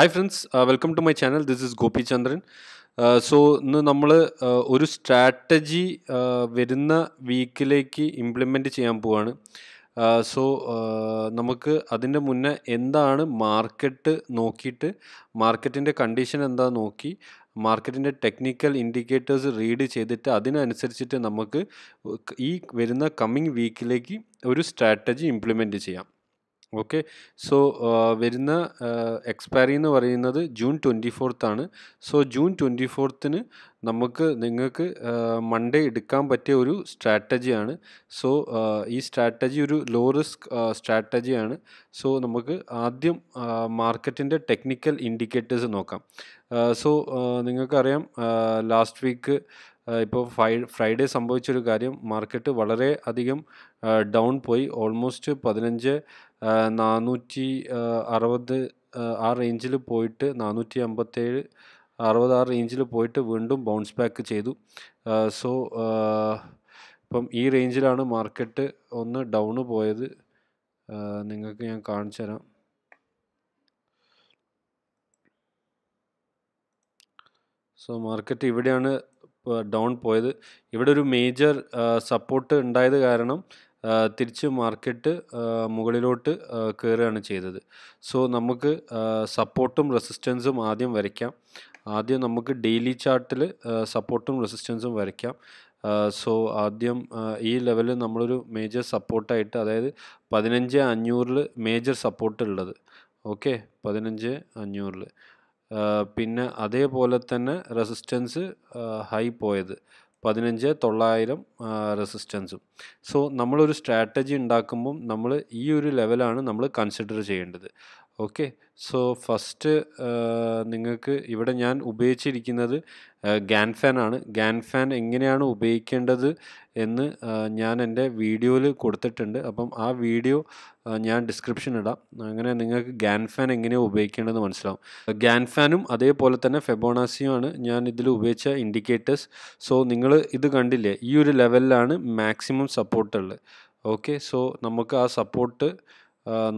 hi friends welcome to my channel this is Gopi Chandran so ഇന്ന് നമ്മൾ uh, ഒരു strategy uh, വരുന്ന വീക്കിലേക്ക് ഇംപ്ലിമെൻറ്റ് ചെയ്യാൻ പോവാണ് സോ uh, നമുക്ക് അതിൻ്റെ മുന്നേ എന്താണ് മാർക്കറ്റ് നോക്കിയിട്ട് മാർക്കറ്റിൻ്റെ കണ്ടീഷൻ എന്താ നോക്കി മാർക്കറ്റിൻ്റെ ടെക്നിക്കൽ ഇൻഡിക്കേറ്റേഴ്സ് റീഡ് ചെയ്തിട്ട് അതിനനുസരിച്ചിട്ട് നമുക്ക് ഈ വരുന്ന കമ്മിങ് വീക്കിലേക്ക് ഒരു സ്ട്രാറ്റജി ഇംപ്ലിമെൻറ്റ് ചെയ്യാം ഓക്കെ സോ വരുന്ന എക്സ്പയറി എന്ന് പറയുന്നത് ജൂൺ ട്വൻറ്റി ഫോർത്താണ് സോ ജൂൺ ട്വൻറ്റി ഫോർത്തിന് നമുക്ക് നിങ്ങൾക്ക് മൺഡേ എടുക്കാൻ പറ്റിയ ഒരു സ്ട്രാറ്റജിയാണ് സോ ഈ സ്ട്രാറ്റജി ഒരു ലോ റിസ്ക് സ്ട്രാറ്റജിയാണ് സോ നമുക്ക് ആദ്യം മാർക്കറ്റിൻ്റെ ടെക്നിക്കൽ ഇൻഡിക്കേറ്റേഴ്സ് നോക്കാം സോ നിങ്ങൾക്കറിയാം ലാസ്റ്റ് വീക്ക് ഇപ്പോൾ ഫൈ ഫ്രൈഡേ സംഭവിച്ചൊരു കാര്യം മാർക്കറ്റ് വളരെ അധികം ഡൗൺ പോയി ഓൾമോസ്റ്റ് പതിനഞ്ച് നാനൂറ്റി അറുപത് ആ റേഞ്ചിൽ പോയിട്ട് നാനൂറ്റി അമ്പത്തേഴ് അറുപത് ആ റേഞ്ചിൽ പോയിട്ട് വീണ്ടും ബൗൺസ് ബാക്ക് ചെയ്തു സോ ഇപ്പം ഈ റേഞ്ചിലാണ് മാർക്കറ്റ് ഒന്ന് ഡൗണ് പോയത് നിങ്ങൾക്ക് ഞാൻ കാണിച്ചു തരാം സോ മാർക്കറ്റ് ഇവിടെയാണ് ഡൗൺ പോയത് ഇവിടെ ഒരു മേജർ സപ്പോർട്ട് ഉണ്ടായത് കാരണം തിരിച്ച് മാർക്കറ്റ് മുകളിലോട്ട് കയറുകയാണ് ചെയ്തത് സോ നമുക്ക് സപ്പോർട്ടും റെസിസ്റ്റൻസും ആദ്യം വരയ്ക്കാം ആദ്യം നമുക്ക് ഡെയിലി ചാർട്ടിൽ സപ്പോർട്ടും റെസിസ്റ്റൻസും വരയ്ക്കാം സോ ആദ്യം ഈ ലെവലിൽ നമ്മളൊരു മേജർ സപ്പോർട്ടായിട്ട് അതായത് പതിനഞ്ച് അഞ്ഞൂറിൽ മേജർ സപ്പോർട്ട് ഉള്ളത് ഓക്കെ പതിനഞ്ച് അഞ്ഞൂറിൽ പിന്നെ അതേപോലെ തന്നെ റെസിസ്റ്റൻസ് ഹൈ പോയത് പതിനഞ്ച് തൊള്ളായിരം റെസിസ്റ്റൻസും സോ നമ്മളൊരു സ്ട്രാറ്റജി ഉണ്ടാക്കുമ്പം നമ്മൾ ഈ ഒരു ലെവലാണ് നമ്മൾ കൺസിഡർ ചെയ്യേണ്ടത് ഓക്കെ സോ ഫസ്റ്റ് നിങ്ങൾക്ക് ഇവിടെ ഞാൻ ഉപയോഗിച്ചിരിക്കുന്നത് ഗാൻഫാൻ ആണ് ഗാൻഫാൻ എങ്ങനെയാണ് ഉപയോഗിക്കേണ്ടത് എന്ന് ഞാൻ എൻ്റെ വീഡിയോയിൽ കൊടുത്തിട്ടുണ്ട് അപ്പം ആ വീഡിയോ ഞാൻ ഡിസ്ക്രിപ്ഷൻ ഇടാം അങ്ങനെ നിങ്ങൾക്ക് ഗാൻഫാൻ എങ്ങനെയാണ് ഉപയോഗിക്കേണ്ടതെന്ന് മനസ്സിലാവും ഗാൻഫാനും അതേപോലെ തന്നെ ഫെബോണാസിയും ആണ് ഞാൻ ഇതിൽ ഉപയോഗിച്ച ഇൻഡിക്കേറ്റേഴ്സ് സോ നിങ്ങൾ ഇത് കണ്ടില്ലേ ഈ ഒരു ലെവലിലാണ് മാക്സിമം സപ്പോർട്ടുള്ളത് ഓക്കെ സോ നമുക്ക് ആ സപ്പോർട്ട്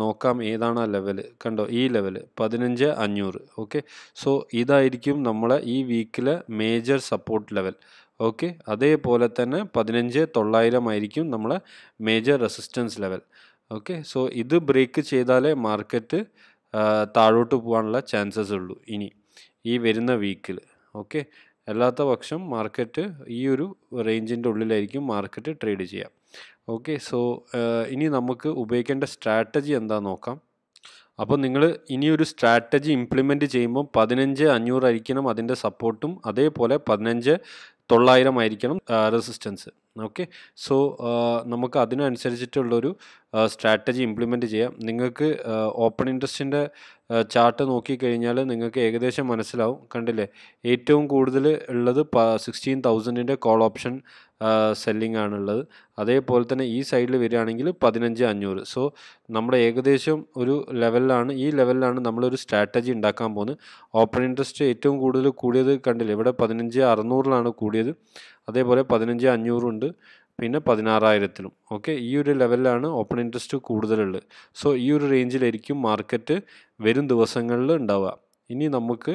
നോക്കാം ഏതാണ് ആ ലെവൽ കണ്ടോ ഈ ലെവൽ പതിനഞ്ച് അഞ്ഞൂറ് ഓക്കെ സോ ഇതായിരിക്കും നമ്മളെ ഈ വീക്കിലെ മേജർ സപ്പോർട്ട് ലെവൽ ഓക്കെ അതേപോലെ തന്നെ പതിനഞ്ച് തൊള്ളായിരം ആയിരിക്കും നമ്മളെ major resistance level okay so ഇത് ബ്രേക്ക് ചെയ്താലേ മാർക്കറ്റ് താഴോട്ട് പോകാനുള്ള ചാൻസസ് ഉള്ളൂ ഇനി ഈ വരുന്ന വീക്കിൽ ഓക്കെ അല്ലാത്ത പക്ഷം മാർക്കറ്റ് ഈ ഒരു റേഞ്ചിൻ്റെ ഉള്ളിലായിരിക്കും മാർക്കറ്റ് ട്രേഡ് ചെയ്യുക ഓക്കെ സോ uh, ഇനി നമുക്ക് ഉപയോഗിക്കേണ്ട സ്ട്രാറ്റജി എന്താ നോക്കാം അപ്പോൾ നിങ്ങൾ ഇനി ഒരു സ്ട്രാറ്റജി ഇംപ്ലിമെൻറ്റ് ചെയ്യുമ്പോൾ പതിനഞ്ച് അഞ്ഞൂറ് ആയിരിക്കണം അതിൻ്റെ സപ്പോർട്ടും അതേപോലെ പതിനഞ്ച് തൊള്ളായിരം ആയിരിക്കണം റെസിസ്റ്റൻസ് ഓക്കെ സോ നമുക്ക് അതിനനുസരിച്ചിട്ടുള്ളൊരു സ്ട്രാറ്റജി ഇംപ്ലിമെൻറ്റ് ചെയ്യാം നിങ്ങൾക്ക് ഓപ്പൺ ഇൻട്രസ്റ്റിൻ്റെ ചാർട്ട് നോക്കിക്കഴിഞ്ഞാൽ നിങ്ങൾക്ക് ഏകദേശം മനസ്സിലാവും കണ്ടില്ലേ ഏറ്റവും കൂടുതൽ ഉള്ളത് സിക്സ്റ്റീൻ തൗസൻഡിൻ്റെ കോൾ ഓപ്ഷൻ സെല്ലിംഗ് ആണുള്ളത് അതേപോലെ തന്നെ ഈ സൈഡിൽ വരികയാണെങ്കിൽ പതിനഞ്ച് അഞ്ഞൂറ് സോ നമ്മുടെ ഏകദേശം ഒരു ലെവലിലാണ് ഈ ലെവലിലാണ് നമ്മളൊരു സ്ട്രാറ്റജി ഉണ്ടാക്കാൻ പോകുന്നത് ഓപ്പൺ ഇൻട്രസ്റ്റ് ഏറ്റവും കൂടുതൽ കൂടിയത് കണ്ടില്ലേ ഇവിടെ പതിനഞ്ച് അറുന്നൂറിലാണ് കൂടിയത് അതേപോലെ പതിനഞ്ച് അഞ്ഞൂറുണ്ട് പിന്നെ പതിനാറായിരത്തിലും ഓക്കെ ഈ ഒരു ലെവലിലാണ് ഓപ്പൺ ഇൻട്രസ്റ്റ് കൂടുതലുള്ളത് സോ ഈ ഒരു റേഞ്ചിലായിരിക്കും മാർക്കറ്റ് വരും ദിവസങ്ങളിൽ ഉണ്ടാവുക ഇനി നമുക്ക്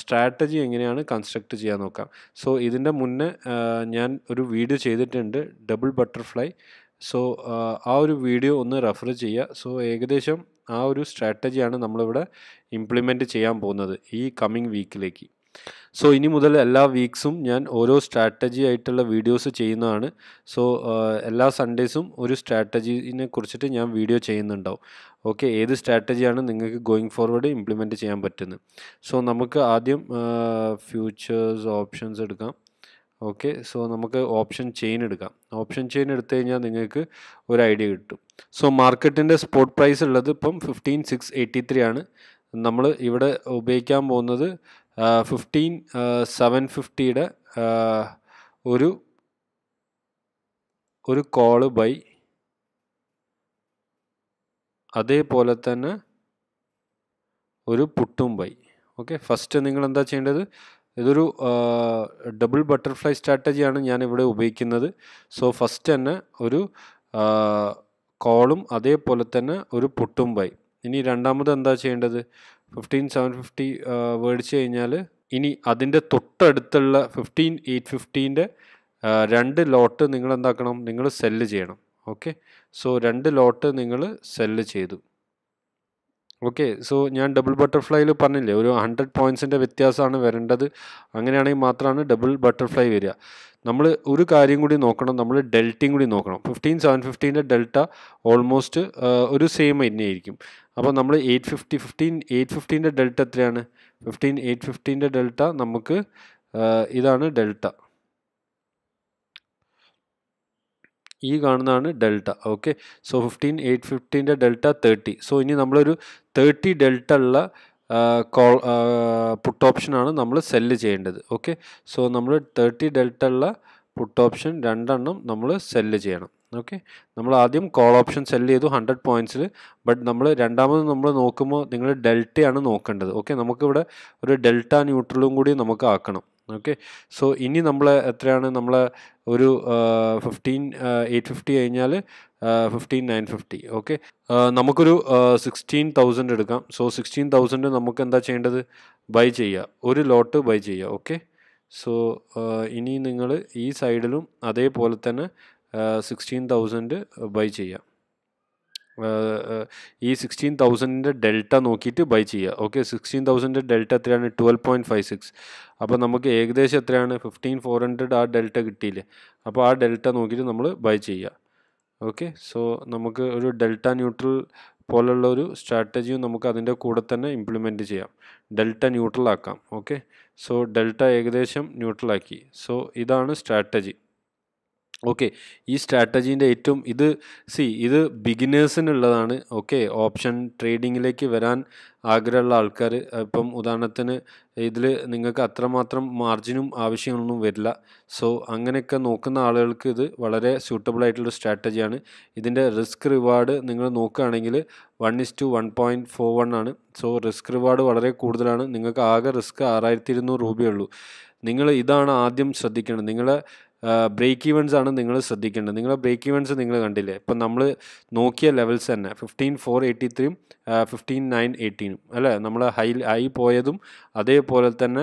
സ്ട്രാറ്റജി എങ്ങനെയാണ് കൺസ്ട്രക്ട് ചെയ്യാൻ നോക്കാം സോ ഇതിൻ്റെ മുന്നേ ഞാൻ ഒരു വീഡിയോ ചെയ്തിട്ടുണ്ട് ഡബിൾ ബട്ടർഫ്ലൈ സോ ആ ഒരു വീഡിയോ ഒന്ന് റെഫർ ചെയ്യുക സോ ഏകദേശം ആ ഒരു സ്ട്രാറ്റജിയാണ് നമ്മളിവിടെ ഇംപ്ലിമെൻറ്റ് ചെയ്യാൻ പോകുന്നത് ഈ കമ്മിങ് വീക്കിലേക്ക് സോ ഇനി മുതൽ എല്ലാ വീക്സും ഞാൻ ഓരോ സ്ട്രാറ്റജി ആയിട്ടുള്ള വീഡിയോസ് ചെയ്യുന്നതാണ് സോ എല്ലാ സൺഡേസും ഒരു സ്ട്രാറ്റജീനെ കുറിച്ചിട്ട് ഞാൻ വീഡിയോ ചെയ്യുന്നുണ്ടാവും ഓക്കെ ഏത് സ്ട്രാറ്റജിയാണ് നിങ്ങൾക്ക് ഗോയിങ് ഫോർവേഡ് ഇംപ്ലിമെൻറ്റ് ചെയ്യാൻ പറ്റുന്നത് സോ നമുക്ക് ആദ്യം ഫ്യൂച്ചേഴ്സ് ഓപ്ഷൻസ് എടുക്കാം ഓക്കെ സോ നമുക്ക് ഓപ്ഷൻ ചെയിൻ എടുക്കാം ഓപ്ഷൻ ചെയിൻ എടുത്തു കഴിഞ്ഞാൽ നിങ്ങൾക്ക് ഒരു ഐഡിയ കിട്ടും സോ മാർക്കറ്റിൻ്റെ സ്പോട്ട് പ്രൈസ് ഉള്ളത് ഇപ്പം ഫിഫ്റ്റീൻ സിക്സ് എയ്റ്റി ത്രീ ആണ് നമ്മൾ ഇവിടെ ഉപയോഗിക്കാൻ പോകുന്നത് ഫിഫ്റ്റീൻ സെവൻ ഫിഫ്റ്റിയുടെ ഒരു ഒരു കോള് ബൈ അതേപോലെ തന്നെ ഒരു പുട്ടും ബൈ ഓക്കെ ഫസ്റ്റ് നിങ്ങൾ എന്താ ചെയ്യേണ്ടത് ഇതൊരു ഡബിൾ ബട്ടർഫ്ലൈ സ്ട്രാറ്റജിയാണ് ഞാൻ ഇവിടെ ഉപയോഗിക്കുന്നത് സോ ഫസ്റ്റ് തന്നെ ഒരു കോളും അതേപോലെ തന്നെ ഒരു പുട്ടും ബൈ ഇനി രണ്ടാമത് എന്താ ചെയ്യേണ്ടത് ഫിഫ്റ്റീൻ സെവൻ ഫിഫ്റ്റി മേടിച്ച് കഴിഞ്ഞാൽ ഇനി അതിൻ്റെ തൊട്ടടുത്തുള്ള ഫിഫ്റ്റീൻ എയ്റ്റ് ഫിഫ്റ്റീൻ്റെ രണ്ട് ലോട്ട് നിങ്ങൾ എന്താക്കണം നിങ്ങൾ സെല്ല് ചെയ്യണം ഓക്കെ സോ രണ്ട് ലോട്ട് നിങ്ങൾ സെല്ല് ചെയ്തു ഓക്കെ സോ ഞാൻ ഡബിൾ ബട്ടർഫ്ലൈയിൽ പറഞ്ഞില്ലേ ഒരു ഹൺഡ്രഡ് പോയിൻസിൻ്റെ വ്യത്യാസമാണ് വരേണ്ടത് അങ്ങനെയാണെങ്കിൽ മാത്രമാണ് ഡബിൾ ബട്ടർഫ്ലൈ വരിക നമ്മൾ ഒരു കാര്യം കൂടി നോക്കണം നമ്മൾ ഡെൽറ്റയും കൂടി നോക്കണം ഫിഫ്റ്റീൻ സെവൻ ഫിഫ്റ്റീൻ്റെ ഡെൽറ്റ ഓൾമോസ്റ്റ് ഒരു സെയിം തന്നെയായിരിക്കും അപ്പോൾ നമ്മൾ എയ്റ്റ് ഫിഫ്റ്റി ഫിഫ്റ്റീൻ എയ്റ്റ് ഫിഫ്റ്റീൻ്റെ ഡെൽറ്റ എത്രയാണ് ഫിഫ്റ്റീൻ എയ്റ്റ് ഫിഫ്റ്റീൻ്റെ ഡെൽറ്റ നമുക്ക് ഇതാണ് ഡെൽറ്റ ഈ കാണുന്നതാണ് delta okay so fifteen eight ഫിഫ്റ്റീൻ്റെ ഡെൽറ്റ തേർട്ടി സോ ഇനി നമ്മളൊരു തേർട്ടി ഡെൽറ്റ ഉള്ള കോൾ പുട്ട് ഓപ്ഷനാണ് നമ്മൾ സെല്ല് ചെയ്യേണ്ടത് ഓക്കെ സോ നമ്മൾ തേർട്ടി ഡെൽറ്റ ഉള്ള പുട്ട് ഓപ്ഷൻ രണ്ടെണ്ണം നമ്മൾ സെല്ല് ചെയ്യണം ഓക്കെ നമ്മൾ ആദ്യം കോൾ ഓപ്ഷൻ സെല്ല് ചെയ്തു ഹൺഡ്രഡ് പോയിൻറ്റ്സിൽ ബട്ട് നമ്മൾ രണ്ടാമത് നമ്മൾ നോക്കുമ്പോൾ നിങ്ങൾ ഡെൽറ്റയാണ് നോക്കേണ്ടത് ഓക്കെ നമുക്കിവിടെ ഒരു ഡെൽറ്റ ന്യൂട്രലും കൂടി നമുക്ക് ആക്കണം ഓക്കെ സോ ഇനി നമ്മൾ എത്രയാണ് നമ്മൾ ഒരു ഫിഫ്റ്റീൻ എയ്റ്റ് ഫിഫ്റ്റി കഴിഞ്ഞാൽ ഫിഫ്റ്റീൻ നയൻ ഫിഫ്റ്റി ഓക്കെ നമുക്കൊരു സിക്സ്റ്റീൻ തൗസൻഡ് എടുക്കാം സോ സിക്സ്റ്റീൻ തൗസൻഡ് നമുക്ക് എന്താ ചെയ്യേണ്ടത് ബൈ ചെയ്യുക ഒരു ലോട്ട് ബൈ ചെയ്യുക ഓക്കെ സോ ഇനി നിങ്ങൾ ഈ സൈഡിലും അതേപോലെ തന്നെ സിക്സ്റ്റീൻ തൗസൻഡ് ബൈ ചെയ്യാം ഈ സിക്സ്റ്റീൻ തൗസൻഡിൻ്റെ ഡെൽറ്റ നോക്കിയിട്ട് ബൈ ചെയ്യുക ഓക്കെ സിക്സ്റ്റീൻ തൗസൻഡിൻ്റെ ഡെൽറ്റ എത്രയാണ് ട്വൽവ് പോയിൻറ്റ് ഫൈവ് സിക്സ് അപ്പോൾ നമുക്ക് ഏകദേശം എത്രയാണ് ഫിഫ്റ്റീൻ ഫോർ ഹൺഡ്രഡ് ആ ഡെൽറ്റ കിട്ടിയില്ലേ അപ്പോൾ ആ ഡെൽറ്റ നോക്കിയിട്ട് നമ്മൾ ബൈ ചെയ്യുക ഓക്കെ സോ നമുക്ക് ഒരു ഡെൽറ്റ ന്യൂട്രൽ പോലുള്ള ഒരു സ്ട്രാറ്റജിയും നമുക്ക് അതിൻ്റെ കൂടെ തന്നെ ഇംപ്ലിമെൻറ്റ് ചെയ്യാം ഡെൽറ്റ ന്യൂട്രൽ ആക്കാം ഓക്കെ സോ ഡെൽറ്റ ഏകദേശം ന്യൂട്രലാക്കി സോ ഇതാണ് സ്ട്രാറ്റജി ഓക്കെ ഈ സ്ട്രാറ്റജീൻ്റെ ഏറ്റവും ഇത് സി ഇത് ബിഗിനേഴ്സിനുള്ളതാണ് ഓക്കെ ഓപ്ഷൻ ട്രേഡിങ്ങിലേക്ക് വരാൻ ആഗ്രഹമുള്ള ആൾക്കാർ ഇപ്പം ഉദാഹരണത്തിന് ഇതിൽ നിങ്ങൾക്ക് അത്രമാത്രം മാർജിനും ആവശ്യങ്ങളൊന്നും വരില്ല സോ അങ്ങനെയൊക്കെ നോക്കുന്ന ആളുകൾക്ക് ഇത് വളരെ സ്യൂട്ടബിൾ ആയിട്ടുള്ള സ്ട്രാറ്റജിയാണ് ഇതിൻ്റെ റിസ്ക് റിവാർഡ് നിങ്ങൾ നോക്കുകയാണെങ്കിൽ one is to one point four one ആണ് സോ റിസ്ക് റിവാർഡ് വളരെ കൂടുതലാണ് നിങ്ങൾക്ക് ആകെ റിസ്ക് ആറായിരത്തി ഇരുന്നൂറ് രൂപയുള്ളൂ നിങ്ങൾ ഇതാണ് ആദ്യം ശ്രദ്ധിക്കേണ്ടത് നിങ്ങളെ ബ്രേക്ക് ഈവൻസ് ആണ് നിങ്ങൾ ശ്രദ്ധിക്കേണ്ടത് നിങ്ങളുടെ ബ്രേക്ക് ഈവൻസ് നിങ്ങൾ കണ്ടില്ലേ ഇപ്പം നമ്മൾ നോക്കിയ ലെവൽസ് തന്നെ ഫിഫ്റ്റീൻ ഫോർ എയ്റ്റി ത്രീയും ഫിഫ്റ്റീൻ നയൻ എയ്റ്റീനും അല്ലേ നമ്മൾ ഹൈ ഹൈ പോയതും അതേപോലെ തന്നെ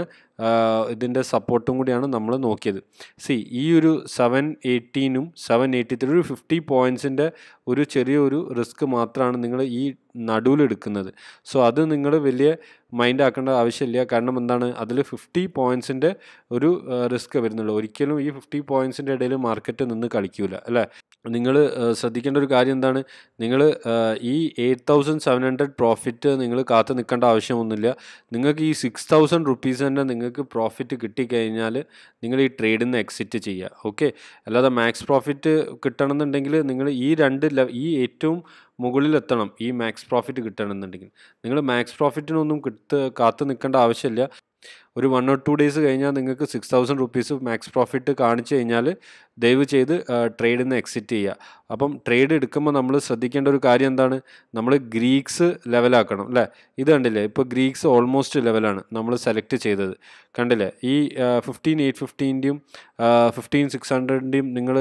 ഇതിൻ്റെ സപ്പോർട്ടും കൂടിയാണ് നമ്മൾ നോക്കിയത് സി ഈ ഒരു സെവൻ എയ്റ്റീനും സെവൻ എയ്റ്റി ത്രീ ഒരു ഫിഫ്റ്റി പോയിൻസിൻ്റെ ഒരു ചെറിയൊരു റിസ്ക് മാത്രമാണ് നിങ്ങൾ ഈ നടുവിലെടുക്കുന്നത് സോ അത് നിങ്ങൾ വലിയ മൈൻഡ് ആക്കേണ്ട ആവശ്യമില്ല കാരണം എന്താണ് അതിൽ ഫിഫ്റ്റി പോയിൻസിൻ്റെ ഒരു റിസ്ക് വരുന്നുള്ളൂ ഒരിക്കലും ഈ ഫിഫ്റ്റി പോയിൻസിൻ്റെ ഇടയിൽ മാർക്കറ്റ് നിന്ന് കളിക്കൂല അല്ലേ നിങ്ങൾ ശ്രദ്ധിക്കേണ്ട ഒരു കാര്യം എന്താണ് നിങ്ങൾ ഈ eight thousand seven hundred profit നിങ്ങൾ കാത്തു നിൽക്കേണ്ട ആവശ്യമൊന്നുമില്ല നിങ്ങൾക്ക് ഈ സിക്സ് തൗസൻഡ് റുപ്പീസ് തന്നെ നിങ്ങൾക്ക് പ്രോഫിറ്റ് കിട്ടിക്കഴിഞ്ഞാൽ നിങ്ങൾ ഈ ട്രേഡിൽ നിന്ന് എക്സിറ്റ് ചെയ്യുക ഓക്കെ അല്ലാതെ മാക്സ് പ്രോഫിറ്റ് കിട്ടണമെന്നുണ്ടെങ്കിൽ നിങ്ങൾ ഈ രണ്ട് ഈ ഏറ്റവും മുകളിലെത്തണം ഈ മാക്സ് പ്രോഫിറ്റ് കിട്ടണമെന്നുണ്ടെങ്കിൽ നിങ്ങൾ മാക്സ് പ്രോഫിറ്റിനൊന്നും കിട്ട് കാത്തു നിൽക്കേണ്ട ആവശ്യമില്ല ഒരു വൺ ഓർ ടു ഡേയ്സ് കഴിഞ്ഞാൽ നിങ്ങൾക്ക് six thousand rupees max profit കാണിച്ചു കഴിഞ്ഞാൽ ദയവ് ചെയ്ത് ട്രേഡിൽ നിന്ന് എക്സിറ്റ് ചെയ്യുക അപ്പം ട്രേഡ് എടുക്കുമ്പോൾ നമ്മൾ ശ്രദ്ധിക്കേണ്ട ഒരു കാര്യം എന്താണ് നമ്മൾ ഗ്രീക്സ് ലെവലാക്കണം അല്ലേ ഇത് കണ്ടില്ലേ ഇപ്പോൾ ഗ്രീക്സ് ഓൾമോസ്റ്റ് ലെവലാണ് നമ്മൾ സെലക്ട് ചെയ്തത് കണ്ടില്ലേ ഈ ഫിഫ്റ്റീൻ എയ്റ്റ് ഫിഫ്റ്റീൻ്റെയും ഫിഫ്റ്റീൻ സിക്സ് ഹൺഡ്രഡിൻ്റെയും നിങ്ങൾ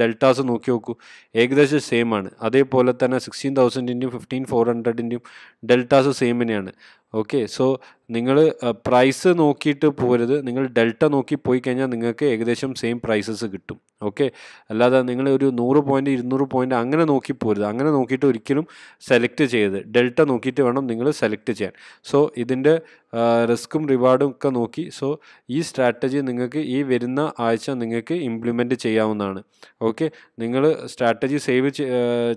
ഡെൽറ്റാസ് നോക്കി നോക്കൂ ഏകദേശം സെയിം ആണ് അതേപോലെ തന്നെ സിക്സ്റ്റീൻ തൗസൻഡിൻ്റെയും ഫിഫ്റ്റീൻ ഫോർ ഹൺഡ്രഡിൻ്റെയും ഡെൽറ്റാസ് സെയിം തന്നെയാണ് ഓക്കെ സോ നിങ്ങൾ പ്രൈസ് നോക്കിയിട്ട് പോരുത് നിങ്ങൾ ഡെൽറ്റ നോക്കി പോയി കഴിഞ്ഞാൽ നിങ്ങൾക്ക് ഏകദേശം സെയിം പ്രൈസസ് കിട്ടും ഓക്കെ അല്ലാതെ നിങ്ങൾ ഒരു നൂറ് പോയിൻ്റ് ഇരുന്നൂറ് പോയിൻ്റ് അങ്ങനെ നോക്കി പോരുത് അങ്ങനെ നോക്കിയിട്ട് ഒരിക്കലും സെലക്ട് ചെയ്ത് ഡെൽറ്റ നോക്കിയിട്ട് വേണം നിങ്ങൾ സെലക്ട് ചെയ്യാൻ സോ ഇതിൻ്റെ റിസ്ക്കും റിവാർഡും ഒക്കെ നോക്കി സോ ഈ സ്ട്രാറ്റജി നിങ്ങൾക്ക് ഈ വരുന്ന ആഴ്ച നിങ്ങൾക്ക് ഇംപ്ലിമെൻറ്റ് ചെയ്യാവുന്നതാണ് ഓക്കെ നിങ്ങൾ സ്ട്രാറ്റജി സേവ്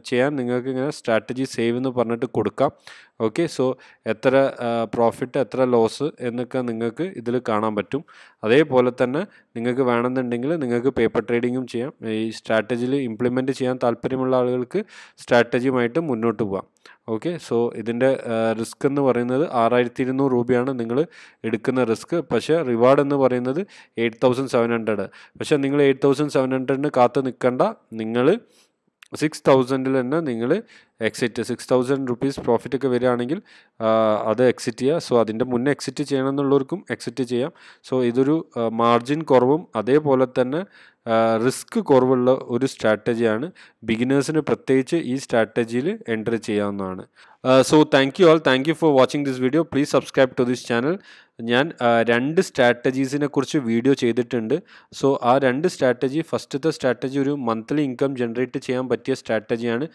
ചെയ്യാൻ നിങ്ങൾക്ക് ഇങ്ങനെ സ്ട്രാറ്റജി സേവ് എന്ന് പറഞ്ഞിട്ട് കൊടുക്കാം ഓക്കെ സോ എത്ര പ്രോഫിറ്റ് എത്ര ലോസ് എന്നൊക്കെ നിങ്ങൾക്ക് ഇതിൽ കാണാൻ പറ്റും അതേപോലെ തന്നെ നിങ്ങൾക്ക് വേണമെന്നുണ്ടെങ്കിൽ നിങ്ങൾക്ക് പേപ്പർ ട്രേഡിങ്ങും ചെയ്യാം ഈ സ്ട്രാറ്റജിയിൽ ഇംപ്ലിമെൻറ്റ് ചെയ്യാൻ താല്പര്യമുള്ള ആളുകൾക്ക് സ്ട്രാറ്റജിയുമായിട്ട് മുന്നോട്ട് പോകാം ഓക്കെ സോ ഇതിൻ്റെ റിസ്ക് എന്ന് പറയുന്നത് ആറായിരത്തി ഇരുന്നൂറ് രൂപയാണ് നിങ്ങൾ എടുക്കുന്ന റിസ്ക് പക്ഷേ റിവാർഡ് എന്ന് പറയുന്നത് എയ്റ്റ് തൗസൻഡ് സെവൻ ഹൺഡ്രഡ് പക്ഷേ നിങ്ങൾ എയ്റ്റ് തൗസൻഡ് സെവൻ ഹൺഡ്രഡിന് കാത്ത് നിൽക്കണ്ട നിങ്ങൾ സിക്സ് തൗസൻഡിൽ തന്നെ നിങ്ങൾ exit six thousand rupees profit ഒക്കെ വരികയാണെങ്കിൽ അത് എക്സിറ്റ് ചെയ്യുക സോ അതിൻ്റെ മുന്നേ എക്സിറ്റ് ചെയ്യണമെന്നുള്ളവർക്കും എക്സിറ്റ് ചെയ്യാം സോ ഇതൊരു മാർജിൻ കുറവും അതേപോലെ തന്നെ റിസ്ക് കുറവുള്ള ഒരു സ്ട്രാറ്റജിയാണ് ബിഗിനേഴ്സിന് പ്രത്യേകിച്ച് ഈ സ്ട്രാറ്റജിയിൽ എൻ്റർ ചെയ്യാവുന്നതാണ് so thank you all thank you for watching this video please subscribe to this channel ഞാൻ രണ്ട് സ്ട്രാറ്റജീസിനെ കുറിച്ച് വീഡിയോ ചെയ്തിട്ടുണ്ട് സോ ആ രണ്ട് സ്ട്രാറ്റജി ഫസ്റ്റത്തെ സ്ട്രാറ്റജി ഒരു മന്ത്ലി ഇൻകം ജനറേറ്റ് ചെയ്യാൻ പറ്റിയ സ്ട്രാറ്റജിയാണ്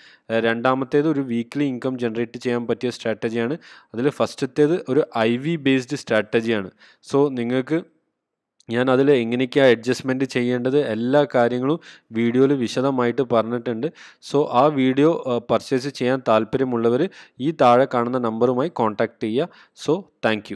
രണ്ടാമത്തേത് ഒരു വീക്ക്ലി ഇൻകം ജനറേറ്റ് ചെയ്യാൻ പറ്റിയ സ്ട്രാറ്റജിയാണ് അതിൽ ഫസ്റ്റത്തേത് ഒരു ഐ വി ബേസ്ഡ് സ്ട്രാറ്റജിയാണ് സോ നിങ്ങൾക്ക് ഞാൻ അതിൽ എങ്ങനെയൊക്കെയാണ് അഡ്ജസ്റ്റ്മെൻറ്റ് ചെയ്യേണ്ടത് എല്ലാ കാര്യങ്ങളും വീഡിയോയിൽ വിശദമായിട്ട് പറഞ്ഞിട്ടുണ്ട് സോ ആ വീഡിയോ പർച്ചേസ് ചെയ്യാൻ താല്പര്യമുള്ളവർ ഈ താഴെ കാണുന്ന നമ്പറുമായി കോൺടാക്റ്റ് ചെയ്യുക സോ താങ്ക്